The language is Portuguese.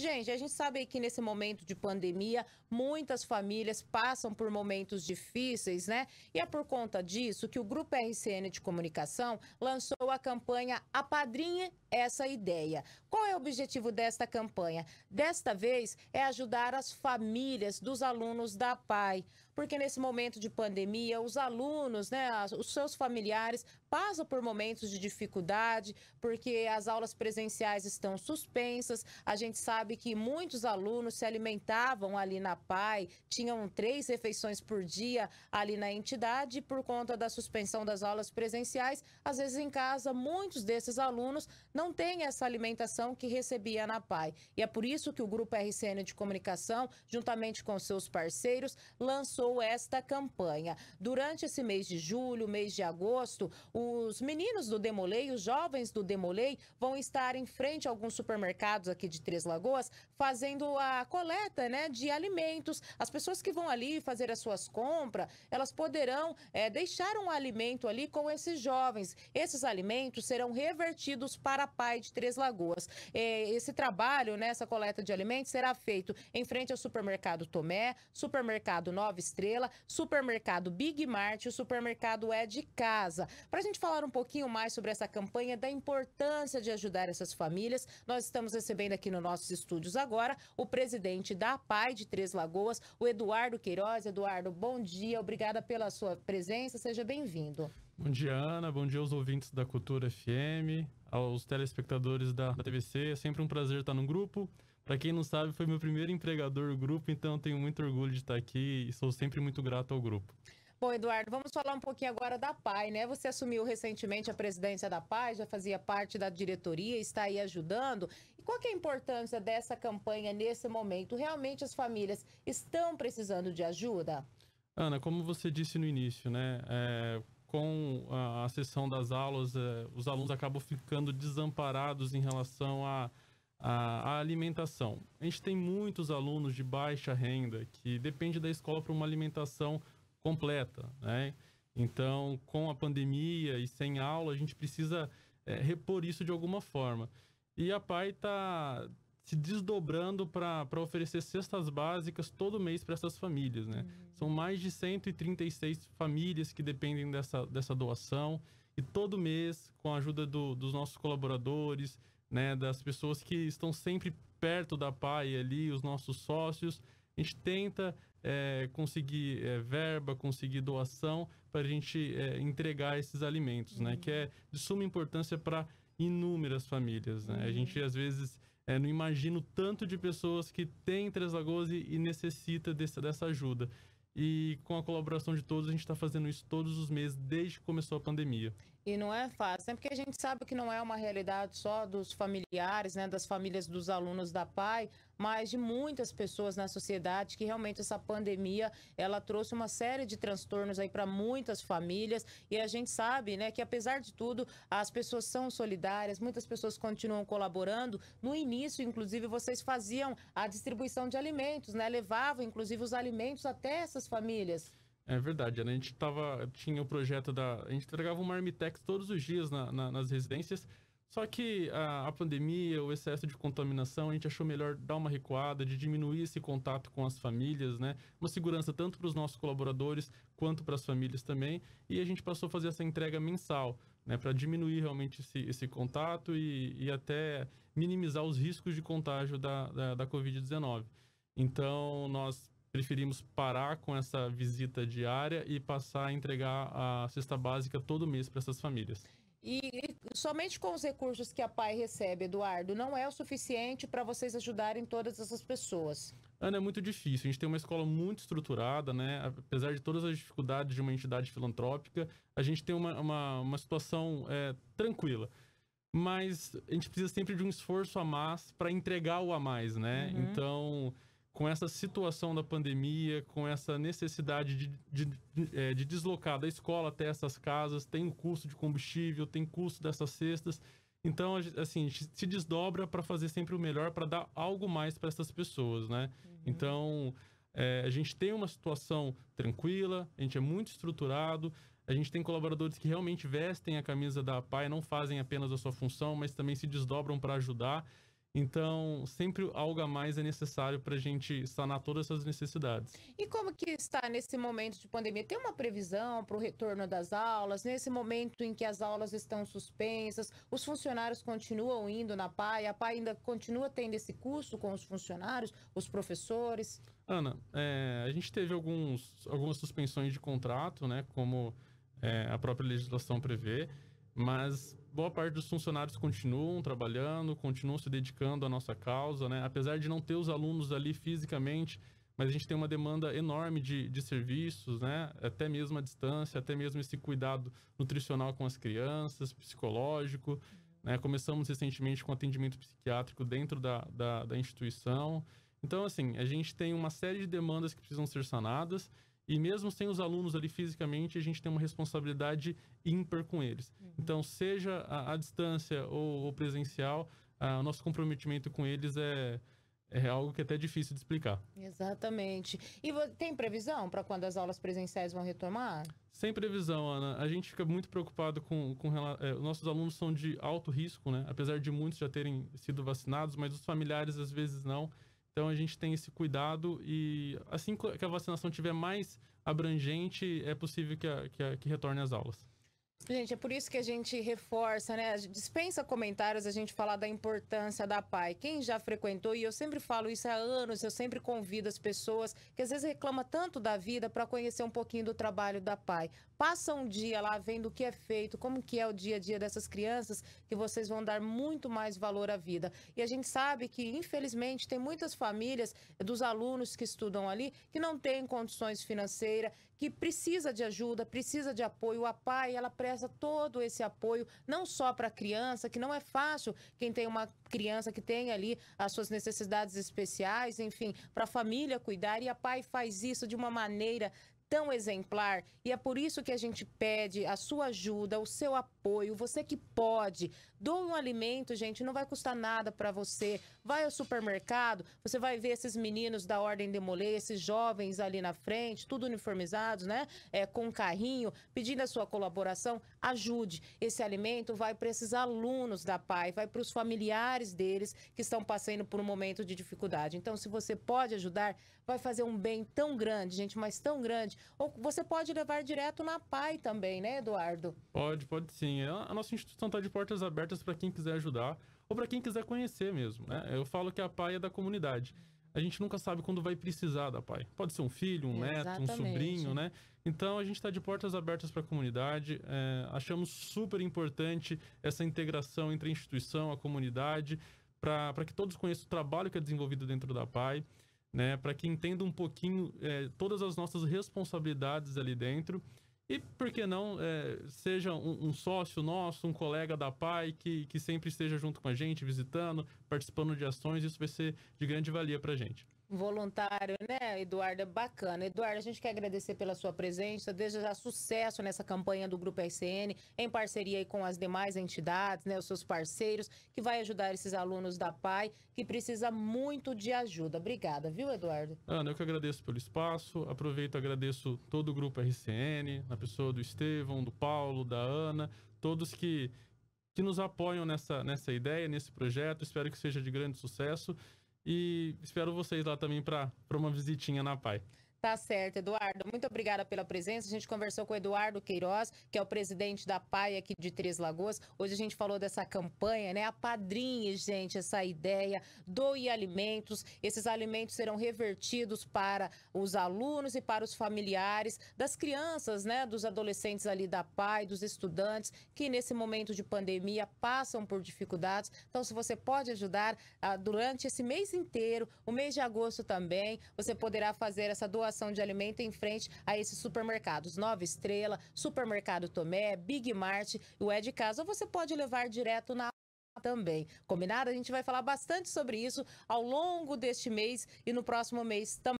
Gente, a gente sabe que nesse momento de pandemia, muitas famílias passam por momentos difíceis, né? E é por conta disso que o Grupo RCN de Comunicação lançou a campanha A Padrinha essa ideia. Qual é o objetivo desta campanha? Desta vez é ajudar as famílias dos alunos da PAI, porque nesse momento de pandemia, os alunos, né, os seus familiares passam por momentos de dificuldade, porque as aulas presenciais estão suspensas. A gente sabe que muitos alunos se alimentavam ali na PAI, tinham três refeições por dia ali na entidade, e por conta da suspensão das aulas presenciais, às vezes em casa, muitos desses alunos não tem essa alimentação que recebia na PAI. E é por isso que o Grupo RCN de Comunicação, juntamente com seus parceiros, lançou esta campanha. Durante esse mês de julho, mês de agosto, os meninos do Demolei, os jovens do Demolei, vão estar em frente a alguns supermercados aqui de Três Lagoas, fazendo a coleta né, de alimentos. As pessoas que vão ali fazer as suas compras, elas poderão é, deixar um alimento ali com esses jovens. Esses alimentos serão revertidos para PAI de Três Lagoas. É, esse trabalho, né, essa coleta de alimentos, será feito em frente ao supermercado Tomé, supermercado Nova Estrela, supermercado Big Mart e o supermercado É de Casa. Para a gente falar um pouquinho mais sobre essa campanha, da importância de ajudar essas famílias, nós estamos recebendo aqui nos nossos estúdios agora o presidente da PAI de Três Lagoas, o Eduardo Queiroz. Eduardo, bom dia, obrigada pela sua presença, seja bem-vindo. Bom dia, Ana. Bom dia aos ouvintes da Cultura FM, aos telespectadores da, TVC. É sempre um prazer estar no grupo. Para quem não sabe, foi meu primeiro empregador grupo, então tenho muito orgulho de estar aqui e sou sempre muito grato ao grupo. Bom, Eduardo, vamos falar um pouquinho agora da PAI, né? Você assumiu recentemente a presidência da PAI, já fazia parte da diretoria, está aí ajudando. E qual é a importância dessa campanha nesse momento? Realmente as famílias estão precisando de ajuda? Ana, como você disse no início, né? É, com a, a sessão das aulas, é, os alunos acabam ficando desamparados em relação à a, a, a, alimentação. A gente tem muitos alunos de baixa renda que depende da escola para uma alimentação completa, né? Então, com a pandemia e sem aula, a gente precisa é, repor isso de alguma forma. E a PAI está se desdobrando para oferecer cestas básicas todo mês para essas famílias, né? Uhum. São mais de 136 famílias que dependem dessa, dessa doação e todo mês, com a ajuda do, dos nossos colaboradores, né, das pessoas que estão sempre perto da PAI ali, os nossos sócios, a gente tenta é, conseguir é, verba, conseguir doação para a gente é, entregar esses alimentos, uhum. né? Que é uhum. de suma importância para inúmeras famílias, né? Uhum. A gente uhum. às vezes é, não imagino tanto de pessoas que têm Três Lagoas e, e necessita desse, dessa ajuda. E com a colaboração de todos, a gente está fazendo isso todos os meses, desde que começou a pandemia. E não é fácil, né? porque a gente sabe que não é uma realidade só dos familiares, né, das famílias dos alunos da PAI, mas de muitas pessoas na sociedade que realmente essa pandemia, ela trouxe uma série de transtornos aí para muitas famílias, e a gente sabe, né, que apesar de tudo, as pessoas são solidárias, muitas pessoas continuam colaborando. No início, inclusive, vocês faziam a distribuição de alimentos, né? Levavam inclusive os alimentos até essas famílias. É verdade, né? A gente tava, tinha o projeto da. A gente entregava um marmitex todos os dias na, na, nas residências, só que a, a, pandemia, o excesso de contaminação, a gente achou melhor dar uma recuada, de diminuir esse contato com as famílias, né? Uma segurança tanto para os nossos colaboradores quanto para as famílias também. E a gente passou a fazer essa entrega mensal, né? Para diminuir realmente esse, esse contato e, e, até minimizar os riscos de contágio da, da, da Covid-19. Então, nós preferimos parar com essa visita diária e passar a entregar a cesta básica todo mês para essas famílias. E, e, somente com os recursos que a PAI recebe, Eduardo, não é o suficiente para vocês ajudarem todas essas pessoas. Ana, é muito difícil. A gente tem uma escola muito estruturada, né? Apesar de todas as dificuldades de uma entidade filantrópica, a gente tem uma, uma, uma situação é, tranquila. Mas a gente precisa sempre de um esforço a mais para entregar o a mais, né? Uhum. Então com essa situação da pandemia, com essa necessidade de, de, de, é, de deslocar da escola até essas casas, tem o custo de combustível, tem custo dessas cestas. Então, assim, a gente se desdobra para fazer sempre o melhor, para dar algo mais para essas pessoas, né? Uhum. Então, é, a gente tem uma situação tranquila, a gente é muito estruturado, a gente tem colaboradores que realmente vestem a camisa da APAI, não fazem apenas a sua função, mas também se desdobram para ajudar. Então, sempre algo a mais é necessário para a gente sanar todas essas necessidades. E como que está nesse momento de pandemia? Tem uma previsão para o retorno das aulas? Nesse momento em que as aulas estão suspensas, os funcionários continuam indo na PAI? A PAI ainda continua tendo esse curso com os funcionários, os professores? Ana, é, a gente teve alguns, algumas suspensões de contrato, né? Como é, a própria legislação prevê, mas boa parte dos funcionários continuam trabalhando, continuam se dedicando à nossa causa, né? Apesar de não ter os alunos ali fisicamente, mas a gente tem uma demanda enorme de, de serviços, né? Até mesmo a distância, até mesmo esse cuidado nutricional com as crianças, psicológico. Né? Começamos recentemente com atendimento psiquiátrico dentro da, da, da instituição. Então, assim, a gente tem uma série de demandas que precisam ser sanadas e mesmo sem os alunos ali fisicamente, a gente tem uma responsabilidade ímpar com eles. Uhum. Então, seja a, a distância ou, ou presencial, a, o nosso comprometimento com eles é, é algo que é até difícil de explicar. Exatamente. E tem previsão para quando as aulas presenciais vão retomar? Sem previsão, Ana. A gente fica muito preocupado com, com é, nossos alunos são de alto risco, né? Apesar de muitos já terem sido vacinados, mas os familiares às vezes não. Então a gente tem esse cuidado e assim que a vacinação tiver mais abrangente, é possível que, a, que, a, que retorne às aulas. Gente, é por isso que a gente reforça, né? Dispensa comentários a gente fala da importância da PAI. Quem já frequentou, e eu sempre falo isso há anos, eu sempre convido as pessoas que às vezes reclama tanto da vida para conhecer um pouquinho do trabalho da PAI. Passa um dia lá vendo o que é feito, como que é o dia a dia dessas crianças, que vocês vão dar muito mais valor à vida. E a gente sabe que, infelizmente, tem muitas famílias dos alunos que estudam ali que não têm condições financeiras, que precisa de ajuda, precisa de apoio. A PAI, ela presta todo esse apoio, não só para a criança, que não é fácil quem tem uma criança que tem ali as suas necessidades especiais, enfim, para a família cuidar. E a PAI faz isso de uma maneira tão exemplar. E é por isso que a gente pede a sua ajuda, o seu apoio apoio, você que pode, doa um alimento, gente, não vai custar nada para você. Vai ao supermercado, você vai ver esses meninos da Ordem Demoler, esses jovens ali na frente, tudo uniformizados, né? É, com carrinho, pedindo a sua colaboração, ajude. Esse alimento vai para esses alunos da PAI, vai para os familiares deles que estão passando por um momento de dificuldade. Então, se você pode ajudar, vai fazer um bem tão grande, gente, mas tão grande. Ou você pode levar direto na PAI também, né, Eduardo? Pode, pode sim. Assim, é a nossa instituição está de portas abertas para quem quiser ajudar ou para quem quiser conhecer mesmo. Né? Eu falo que a PAI é da comunidade. A gente nunca sabe quando vai precisar da PAI. Pode ser um filho, um Exatamente. neto, um sobrinho, né? Então a gente está de portas abertas para a comunidade. É, achamos super importante essa integração entre a instituição, a comunidade, para que todos conheçam o trabalho que é desenvolvido dentro da PAI. Né, para que entenda um pouquinho é, todas as nossas responsabilidades ali dentro e por que não é, seja um, um, sócio nosso, um colega da PAI, que, que sempre esteja junto com a gente, visitando, participando de ações, isso vai ser de grande valia para a gente voluntário, né, Eduardo? É bacana. Eduardo. a gente quer agradecer pela sua presença, desejar sucesso nessa campanha do Grupo RCN, em parceria com as demais entidades, né, os seus parceiros, que vai ajudar esses alunos da PAI, que precisa muito de ajuda. Obrigada, viu, Eduardo? Ana, eu que agradeço pelo espaço, aproveito e agradeço todo o Grupo RCN, na pessoa do Estevão, do Paulo, da Ana, todos que que nos apoiam nessa, nessa ideia, nesse projeto. Espero que seja de grande sucesso e espero vocês lá também para uma visitinha na PAI. Tá certo, Eduardo. Muito obrigada pela presença. A gente conversou com o Eduardo Queiroz, que é o presidente da PAI aqui de Três Lagoas. Hoje a gente falou dessa campanha, né? A padrinha, gente, essa ideia. Doe alimentos. Esses alimentos serão revertidos para os alunos e para os familiares das crianças, né? Dos adolescentes ali da PAI, dos estudantes, que nesse momento de pandemia passam por dificuldades. Então, se você pode ajudar ah, durante esse mês inteiro, o mês de agosto também, você poderá fazer essa doação doação de alimento em frente a esses supermercados. Nova Estrela, Supermercado Tomé, Big Mart, o é Ed Casa. Ou você pode levar direto na também. Combinado? A gente vai falar bastante sobre isso ao longo deste mês e no próximo mês também.